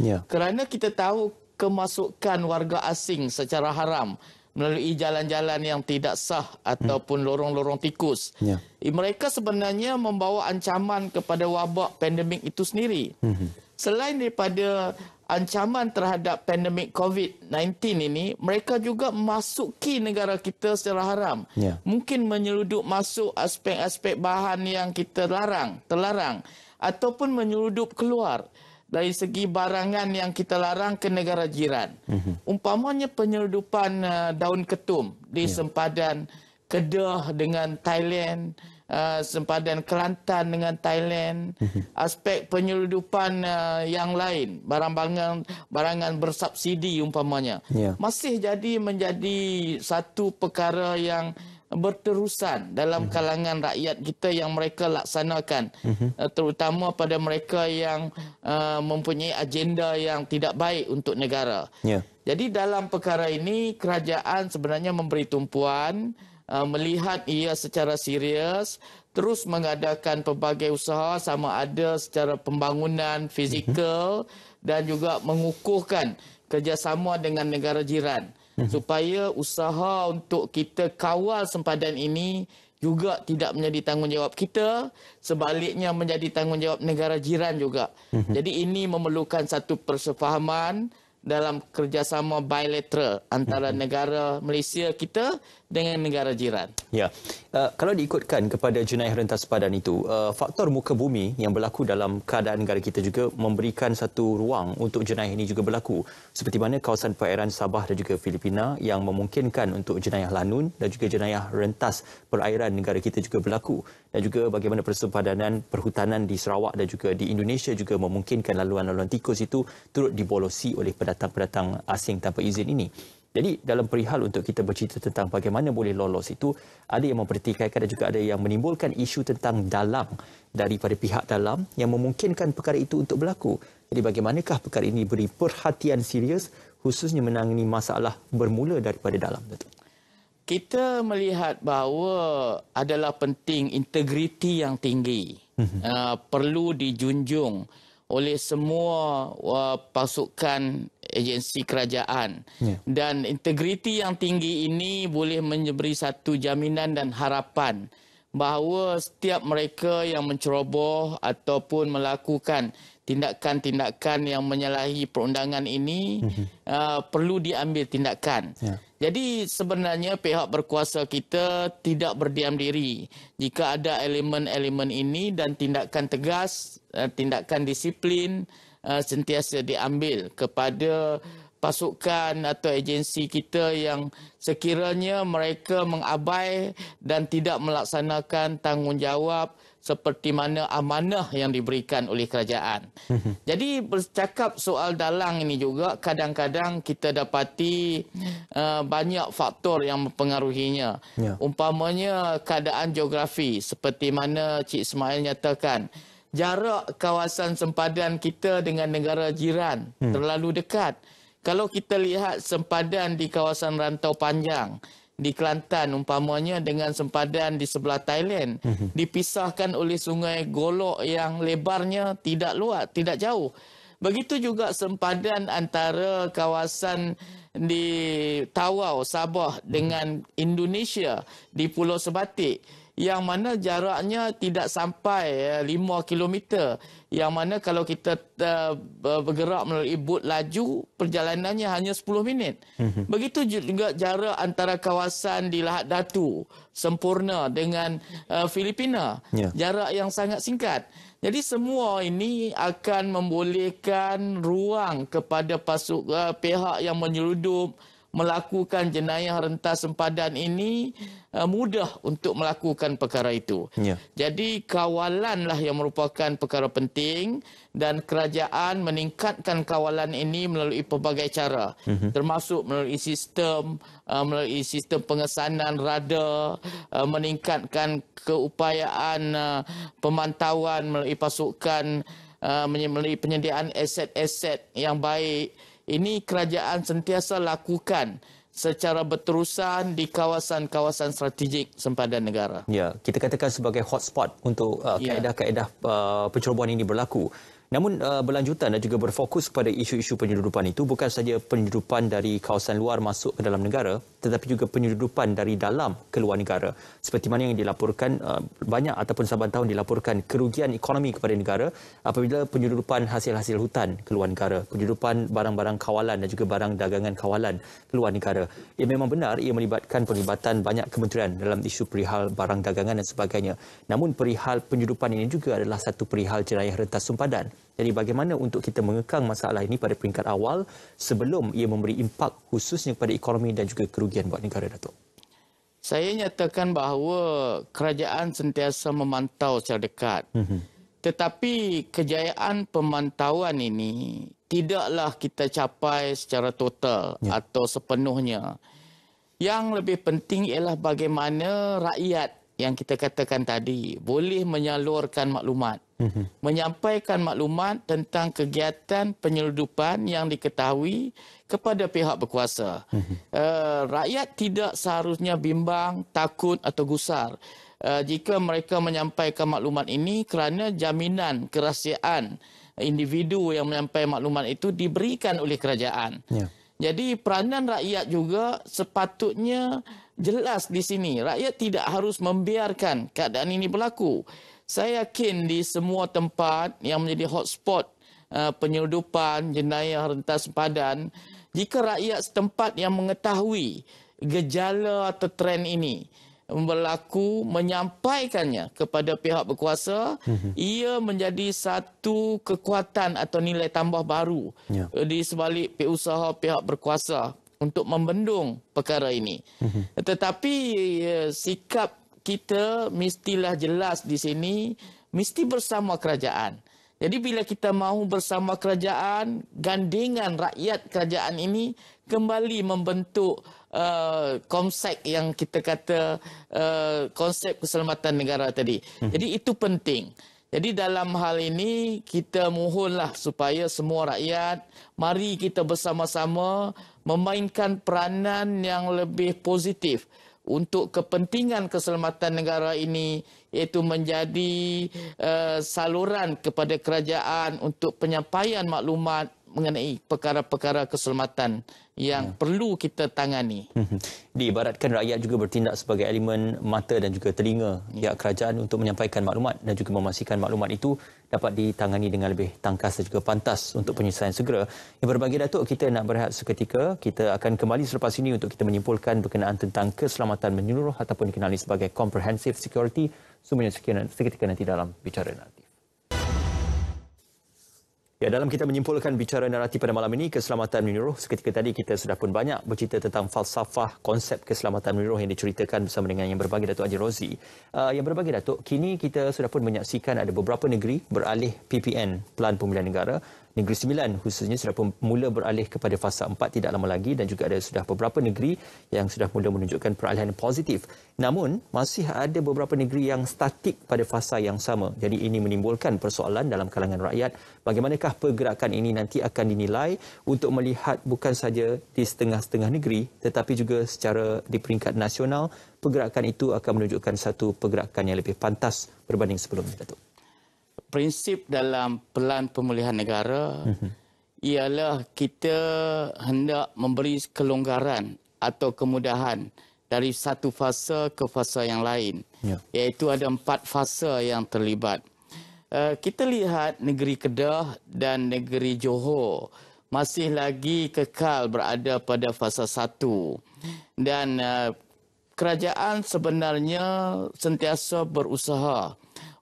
Yeah. Kerana kita tahu kemasukan warga asing secara haram melalui jalan-jalan yang tidak sah ataupun lorong-lorong tikus. Yeah. Mereka sebenarnya membawa ancaman kepada wabak pandemik itu sendiri. mm Selain daripada ancaman terhadap pandemik COVID-19 ini, mereka juga memasuki negara kita secara haram. Yeah. Mungkin menyeludup masuk aspek-aspek bahan yang kita larang, terlarang ataupun menyeludup keluar dari segi barangan yang kita larang ke negara jiran. Mm-hmm. Umpamanya penyeludupan uh, daun ketum di yeah. sempadan Kedah dengan Thailand, uh, sempadan Kelantan dengan Thailand, mm-hmm. aspek penyeludupan uh, yang lain, barang-barangan barangan bersubsidi umpamanya. Yeah. Masih jadi menjadi satu perkara yang berterusan dalam mhm. kalangan rakyat kita yang mereka laksanakan mhm. eh, terutama pada mereka yang uh, mempunyai agenda yang tidak baik untuk negara. Yeah. Jadi dalam perkara ini kerajaan sebenarnya memberi tumpuan uh, melihat ia secara serius terus mengadakan pelbagai usaha sama ada secara pembangunan mhm. fizikal dan juga mengukuhkan kerjasama dengan negara jiran. Mhm. supaya usaha untuk kita kawal sempadan ini juga tidak menjadi tanggungjawab kita sebaliknya menjadi tanggungjawab negara jiran juga mhm. jadi ini memerlukan satu persefahaman dalam kerjasama bilateral antara mhm. negara Malaysia kita dengan negara jiran. Ya, uh, kalau diikutkan kepada jenayah rentas padan itu, uh, faktor muka bumi yang berlaku dalam keadaan negara kita juga memberikan satu ruang untuk jenayah ini juga berlaku. Seperti mana kawasan perairan Sabah dan juga Filipina yang memungkinkan untuk jenayah lanun dan juga jenayah rentas perairan negara kita juga berlaku. Dan juga bagaimana persempadanan perhutanan di Sarawak dan juga di Indonesia juga memungkinkan laluan-laluan tikus itu turut dibolosi oleh pendatang-pendatang asing tanpa izin ini. Jadi dalam perihal untuk kita bercerita tentang bagaimana boleh lolos itu, ada yang mempertikaikan dan juga ada yang menimbulkan isu tentang dalam daripada pihak dalam yang memungkinkan perkara itu untuk berlaku. Jadi bagaimanakah perkara ini beri perhatian serius khususnya menangani masalah bermula daripada dalam? Kita melihat bahawa adalah penting integriti yang tinggi. Mhm. Uh, perlu dijunjung oleh semua uh, pasukan agensi kerajaan ya. dan integriti yang tinggi ini boleh memberi satu jaminan dan harapan bahawa setiap mereka yang menceroboh ataupun melakukan tindakan-tindakan yang menyalahi perundangan ini mm-hmm. uh, perlu diambil tindakan. Yeah. Jadi sebenarnya pihak berkuasa kita tidak berdiam diri. Jika ada elemen-elemen ini dan tindakan tegas, uh, tindakan disiplin, Uh, sentiasa diambil kepada pasukan atau agensi kita yang sekiranya mereka mengabai dan tidak melaksanakan tanggungjawab seperti mana amanah yang diberikan oleh kerajaan. Mhm. Jadi bercakap soal dalang ini juga kadang-kadang kita dapati uh, banyak faktor yang mempengaruhinya. Yeah. Umpamanya keadaan geografi seperti mana Cik Ismail nyatakan jarak kawasan sempadan kita dengan negara jiran hmm. terlalu dekat. Kalau kita lihat sempadan di kawasan rantau panjang di Kelantan umpamanya dengan sempadan di sebelah Thailand hmm. dipisahkan oleh sungai Golok yang lebarnya tidak luar, tidak jauh. Begitu juga sempadan antara kawasan di Tawau, Sabah dengan Indonesia di Pulau Sebatik yang mana jaraknya tidak sampai ya, 5 km yang mana kalau kita eh, bergerak melalui bot laju perjalanannya hanya 10 minit. Mhm. Begitu juga jarak antara kawasan di Lahat Datu sempurna dengan eh, Filipina. Ya. Jarak yang sangat singkat. Jadi semua ini akan membolehkan ruang kepada pasuk uh, pihak yang menyeludup melakukan jenayah rentas sempadan ini uh, mudah untuk melakukan perkara itu. Ya. Jadi kawalanlah yang merupakan perkara penting dan kerajaan meningkatkan kawalan ini melalui pelbagai cara uh-huh. termasuk melalui sistem uh, melalui sistem pengesanan radar uh, meningkatkan keupayaan pemantauan melalui pasukan melalui penyediaan aset-aset yang baik ini kerajaan sentiasa lakukan secara berterusan di kawasan-kawasan strategik sempadan negara. Ya, kita katakan sebagai hotspot untuk uh, ya. kaedah-kaedah uh, pencerobohan ini berlaku. Namun uh, berlanjutan dan juga berfokus kepada isu-isu penyeludupan itu bukan saja penyeludupan dari kawasan luar masuk ke dalam negara tetapi juga penyeludupan dari dalam ke luar negara. Seperti mana yang dilaporkan uh, banyak ataupun saban tahun dilaporkan kerugian ekonomi kepada negara apabila penyeludupan hasil-hasil hutan ke luar negara, penyeludupan barang-barang kawalan dan juga barang dagangan kawalan ke luar negara. Ia memang benar ia melibatkan pelibatan banyak kementerian dalam isu perihal barang dagangan dan sebagainya. Namun perihal penyeludupan ini juga adalah satu perihal jenayah rentas sempadan jadi bagaimana untuk kita mengekang masalah ini pada peringkat awal sebelum ia memberi impak khususnya kepada ekonomi dan juga kerugian buat negara Datuk? Saya nyatakan bahawa kerajaan sentiasa memantau secara dekat. Mhm. Tetapi kejayaan pemantauan ini tidaklah kita capai secara total ya. atau sepenuhnya. Yang lebih penting ialah bagaimana rakyat yang kita katakan tadi boleh menyalurkan maklumat mm-hmm. menyampaikan maklumat tentang kegiatan penyeludupan yang diketahui kepada pihak berkuasa mm-hmm. uh, rakyat tidak seharusnya bimbang takut atau gusar uh, jika mereka menyampaikan maklumat ini kerana jaminan kerahsiaan individu yang menyampaikan maklumat itu diberikan oleh kerajaan yeah. jadi peranan rakyat juga sepatutnya jelas di sini rakyat tidak harus membiarkan keadaan ini berlaku. Saya yakin di semua tempat yang menjadi hotspot uh, penyeludupan jenayah rentas padan, jika rakyat setempat yang mengetahui gejala atau trend ini berlaku menyampaikannya kepada pihak berkuasa mm-hmm. ia menjadi satu kekuatan atau nilai tambah baru yeah. Uh, di sebalik pihak usaha pihak berkuasa untuk membendung perkara ini. Mhm. Tetapi ya, sikap kita mestilah jelas di sini, mesti bersama kerajaan. Jadi bila kita mahu bersama kerajaan, gandingan rakyat kerajaan ini kembali membentuk uh, konsep yang kita kata uh, konsep keselamatan negara tadi. Mhm. Jadi itu penting. Jadi dalam hal ini kita mohonlah supaya semua rakyat mari kita bersama-sama memainkan peranan yang lebih positif untuk kepentingan keselamatan negara ini iaitu menjadi uh, saluran kepada kerajaan untuk penyampaian maklumat mengenai perkara-perkara keselamatan yang ya. perlu kita tangani. Hmm. Diibaratkan rakyat juga bertindak sebagai elemen mata dan juga telinga pihak ya. kerajaan untuk menyampaikan maklumat dan juga memastikan maklumat itu dapat ditangani dengan lebih tangkas dan juga pantas untuk penyelesaian segera. Yang berbagi Datuk, kita nak berehat seketika. Kita akan kembali selepas ini untuk kita menyimpulkan berkenaan tentang keselamatan menyeluruh ataupun dikenali sebagai comprehensive security. Semuanya seketika nanti dalam bicara nanti. Ya, dalam kita menyimpulkan bicara naratif pada malam ini, keselamatan menyeluruh. Seketika tadi kita sudah pun banyak bercerita tentang falsafah konsep keselamatan menyeluruh yang diceritakan bersama dengan yang berbagi Datuk Haji Rozi. Uh, yang berbagi Datuk, kini kita sudah pun menyaksikan ada beberapa negeri beralih PPN, Pelan Pemilihan Negara. Negeri Sembilan khususnya sudah mula beralih kepada fasa 4 tidak lama lagi dan juga ada sudah beberapa negeri yang sudah mula menunjukkan peralihan positif. Namun, masih ada beberapa negeri yang statik pada fasa yang sama. Jadi ini menimbulkan persoalan dalam kalangan rakyat bagaimanakah pergerakan ini nanti akan dinilai untuk melihat bukan saja di setengah-setengah negeri tetapi juga secara di peringkat nasional pergerakan itu akan menunjukkan satu pergerakan yang lebih pantas berbanding sebelumnya, Datuk prinsip dalam pelan pemulihan negara mhm. ialah kita hendak memberi kelonggaran atau kemudahan dari satu fasa ke fasa yang lain. Ya. Iaitu ada empat fasa yang terlibat. Uh, kita lihat negeri Kedah dan negeri Johor masih lagi kekal berada pada fasa satu. Dan uh, kerajaan sebenarnya sentiasa berusaha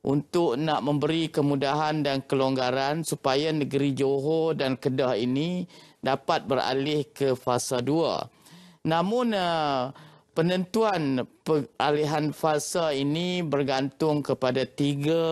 untuk nak memberi kemudahan dan kelonggaran supaya negeri Johor dan Kedah ini dapat beralih ke fasa 2. Namun eh, penentuan peralihan fasa ini bergantung kepada tiga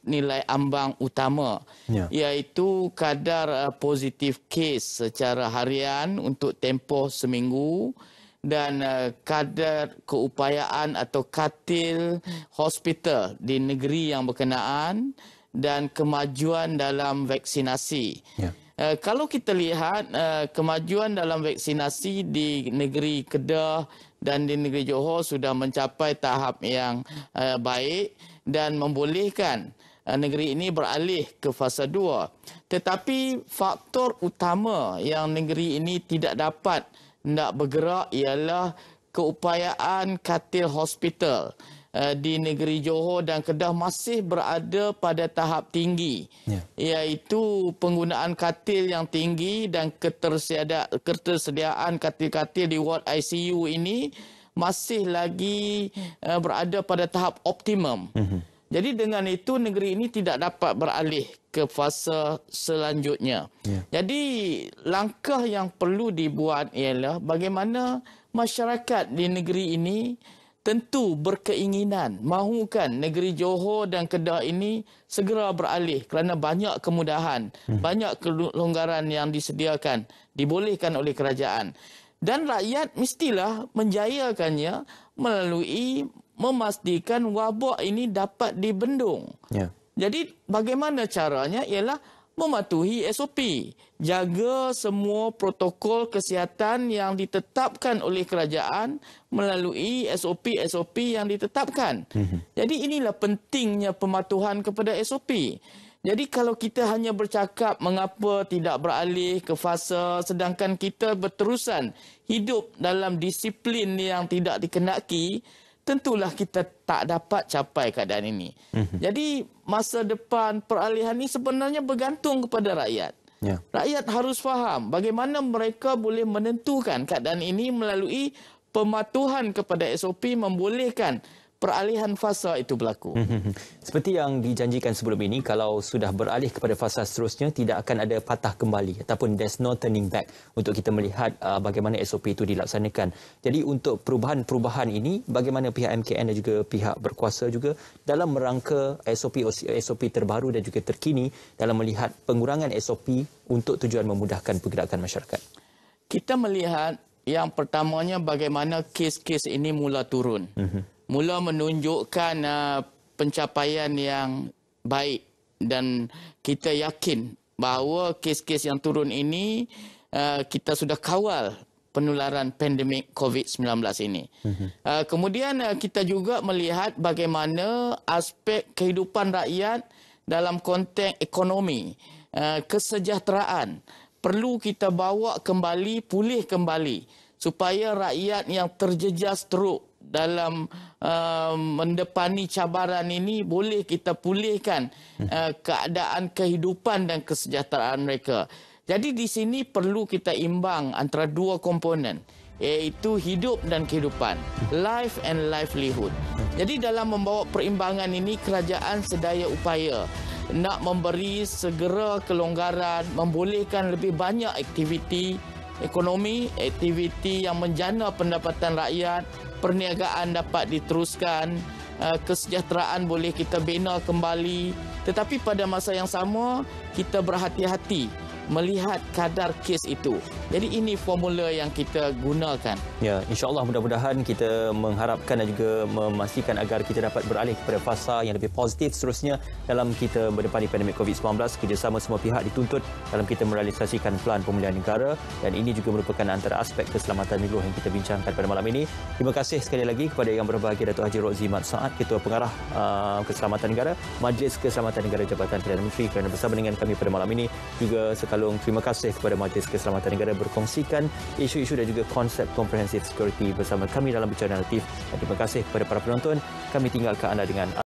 nilai ambang utama ya. iaitu kadar eh, positif kes secara harian untuk tempoh seminggu, dan uh, kadar keupayaan atau katil hospital di negeri yang berkenaan dan kemajuan dalam vaksinasi. Yeah. Uh, kalau kita lihat uh, kemajuan dalam vaksinasi di negeri Kedah dan di negeri Johor sudah mencapai tahap yang uh, baik dan membolehkan uh, negeri ini beralih ke fasa 2 tetapi faktor utama yang negeri ini tidak dapat nak bergerak ialah keupayaan katil hospital eh, di negeri Johor dan Kedah masih berada pada tahap tinggi yeah. iaitu penggunaan katil yang tinggi dan ketersediaan katil-katil di ward ICU ini masih lagi eh, berada pada tahap optimum. Mm-hmm. Jadi dengan itu negeri ini tidak dapat beralih ke fasa selanjutnya. Yeah. Jadi langkah yang perlu dibuat ialah bagaimana masyarakat di negeri ini tentu berkeinginan mahukan negeri Johor dan Kedah ini segera beralih kerana banyak kemudahan, hmm. banyak kelonggaran yang disediakan, dibolehkan oleh kerajaan. Dan rakyat mestilah menjayakannya melalui memastikan wabak ini dapat dibendung. Ya. Jadi bagaimana caranya ialah mematuhi SOP. Jaga semua protokol kesihatan yang ditetapkan oleh kerajaan melalui SOP-SOP yang ditetapkan. Mhm. Jadi inilah pentingnya pematuhan kepada SOP. Jadi kalau kita hanya bercakap mengapa tidak beralih ke fasa sedangkan kita berterusan hidup dalam disiplin yang tidak dikenaki, tentulah kita tak dapat capai keadaan ini. Mm-hmm. Jadi masa depan peralihan ini sebenarnya bergantung kepada rakyat. Yeah. Rakyat harus faham bagaimana mereka boleh menentukan keadaan ini melalui pematuhan kepada SOP membolehkan peralihan fasa itu berlaku. Hmm, hmm, hmm. Seperti yang dijanjikan sebelum ini, kalau sudah beralih kepada fasa seterusnya, tidak akan ada patah kembali ataupun there's no turning back untuk kita melihat uh, bagaimana SOP itu dilaksanakan. Jadi untuk perubahan-perubahan ini, bagaimana pihak MKN dan juga pihak berkuasa juga dalam merangka SOP, SOP terbaru dan juga terkini dalam melihat pengurangan SOP untuk tujuan memudahkan pergerakan masyarakat? Kita melihat yang pertamanya bagaimana kes-kes ini mula turun. Mm -hmm mula menunjukkan uh, pencapaian yang baik dan kita yakin bahawa kes-kes yang turun ini uh, kita sudah kawal penularan pandemik COVID-19 ini. Mhm. Uh, kemudian uh, kita juga melihat bagaimana aspek kehidupan rakyat dalam konteks ekonomi, uh, kesejahteraan perlu kita bawa kembali, pulih kembali supaya rakyat yang terjejas teruk dalam uh, mendepani cabaran ini boleh kita pulihkan hmm. uh, keadaan kehidupan dan kesejahteraan mereka. Jadi di sini perlu kita imbang antara dua komponen iaitu hidup dan kehidupan, life and livelihood. Jadi dalam membawa perimbangan ini kerajaan sedaya upaya nak memberi segera kelonggaran, membolehkan lebih banyak aktiviti ekonomi, aktiviti yang menjana pendapatan rakyat perniagaan dapat diteruskan, uh, kesejahteraan boleh kita bina kembali. Tetapi pada masa yang sama, kita berhati-hati melihat kadar kes itu. Jadi ini formula yang kita gunakan. Ya, insyaAllah mudah-mudahan kita mengharapkan dan juga memastikan agar kita dapat beralih kepada fasa yang lebih positif seterusnya dalam kita berdepan di pandemik COVID-19. Kerjasama semua pihak dituntut dalam kita merealisasikan pelan pemulihan negara dan ini juga merupakan antara aspek keselamatan negara yang kita bincangkan pada malam ini. Terima kasih sekali lagi kepada yang berbahagia Datuk Haji Rozi Mat Saad, Ketua Pengarah uh, Keselamatan Negara, Majlis Keselamatan Negara Jabatan Perdana Menteri kerana bersama dengan kami pada malam ini juga sekali Balong. Terima kasih kepada Majlis Keselamatan Negara berkongsikan isu-isu dan juga konsep komprehensif security bersama kami dalam Bicara Naratif. terima kasih kepada para penonton. Kami tinggalkan anda dengan